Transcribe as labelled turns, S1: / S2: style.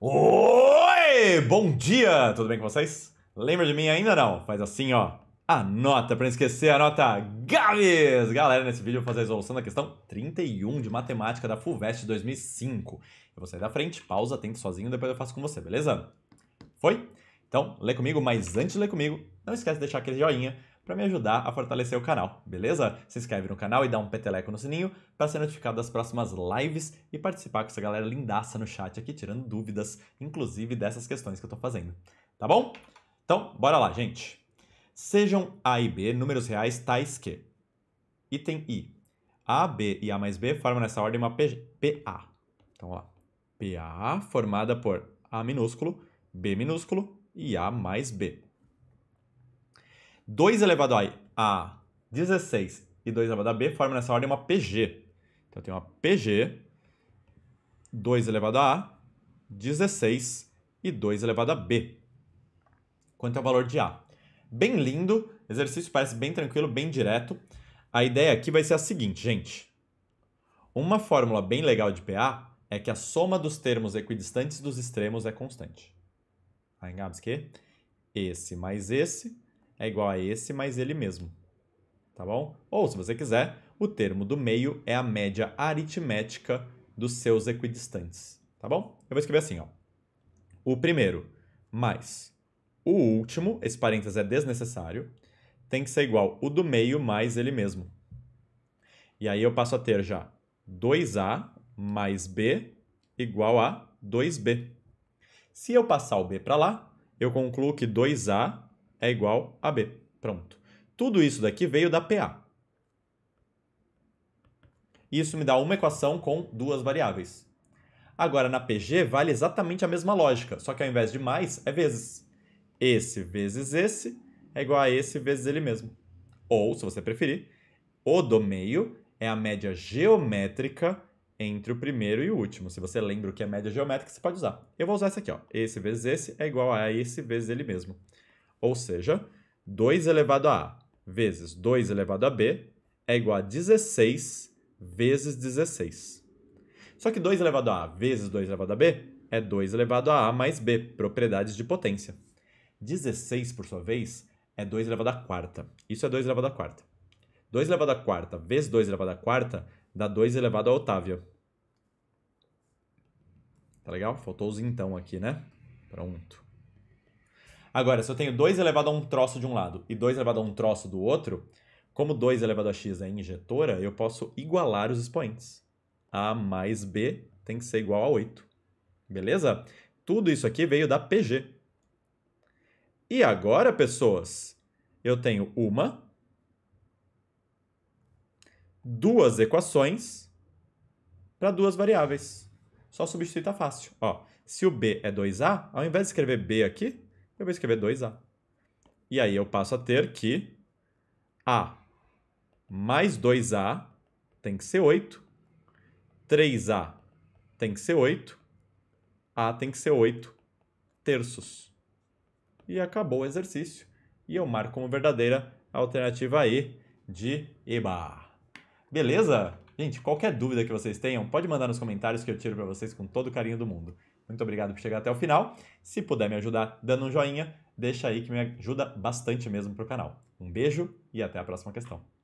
S1: Oi! Bom dia! Tudo bem com vocês? Lembra de mim ainda não? Faz assim, ó. Anota, para não esquecer, anota Gaves! Galera, nesse vídeo eu vou fazer a resolução da questão 31 de matemática da FUVEST 2005. Eu vou sair da frente, pausa, tento sozinho, depois eu faço com você, beleza? Foi? Então, lê comigo, mas antes de ler comigo, não esquece de deixar aquele joinha, para me ajudar a fortalecer o canal, beleza? Se inscreve no canal e dá um peteleco no sininho para ser notificado das próximas lives e participar com essa galera lindaça no chat aqui, tirando dúvidas, inclusive dessas questões que eu tô fazendo. Tá bom? Então, bora lá, gente. Sejam A e B números reais tais que. Item I. A, B e A mais B formam nessa ordem uma PA. Então, ó. PA formada por A minúsculo, B minúsculo e A mais B. 2 elevado a 16 e 2 elevado a b forma nessa ordem uma PG. Então eu tenho uma PG, 2 elevado a a, 16 e 2 elevado a b. Quanto é o valor de a? Bem lindo, exercício parece bem tranquilo, bem direto. A ideia aqui vai ser a seguinte, gente. Uma fórmula bem legal de PA é que a soma dos termos equidistantes dos extremos é constante. Aí, que esse mais esse é igual a esse mais ele mesmo. Tá bom? Ou, se você quiser, o termo do meio é a média aritmética dos seus equidistantes. Tá bom? Eu vou escrever assim, ó. O primeiro mais o último, esse parênteses é desnecessário, tem que ser igual o do meio mais ele mesmo. E aí eu passo a ter já 2A mais B igual a 2B. Se eu passar o B para lá, eu concluo que 2A é igual a B. Pronto. Tudo isso daqui veio da PA. Isso me dá uma equação com duas variáveis. Agora, na PG, vale exatamente a mesma lógica, só que ao invés de mais, é vezes. Esse vezes esse é igual a esse vezes ele mesmo. Ou, se você preferir, o do meio é a média geométrica entre o primeiro e o último. Se você lembra o que é média geométrica, você pode usar. Eu vou usar esse aqui, ó. Esse vezes esse é igual a esse vezes ele mesmo. Ou seja, 2 elevado a A vezes 2 elevado a B é igual a 16 vezes 16. Só que 2 elevado a A vezes 2 elevado a B é 2 elevado a A mais B, propriedades de potência. 16, por sua vez, é 2 elevado a quarta. Isso é 2 elevado a quarta. 2 elevado a quarta vezes 2 elevado a quarta dá 2 elevado a oitava. Tá legal? Faltou os então aqui, né? Pronto. Agora, se eu tenho 2 elevado a um troço de um lado e 2 elevado a um troço do outro, como 2 elevado a x é injetora, eu posso igualar os expoentes. A mais B tem que ser igual a 8. Beleza? Tudo isso aqui veio da PG. E agora, pessoas, eu tenho uma, duas equações para duas variáveis. Só substituir tá fácil. Ó, se o B é 2A, ao invés de escrever B aqui, eu vou escrever 2A. E aí eu passo a ter que A mais 2A tem que ser 8, 3A tem que ser 8, A tem que ser 8 terços. E acabou o exercício. E eu marco como verdadeira a alternativa E de EBA.
S2: Beleza?
S1: Gente, qualquer dúvida que vocês tenham, pode mandar nos comentários que eu tiro para vocês com todo o carinho do mundo. Muito obrigado por chegar até o final. Se puder me ajudar dando um joinha, deixa aí que me ajuda bastante mesmo pro canal. Um beijo e até a próxima questão.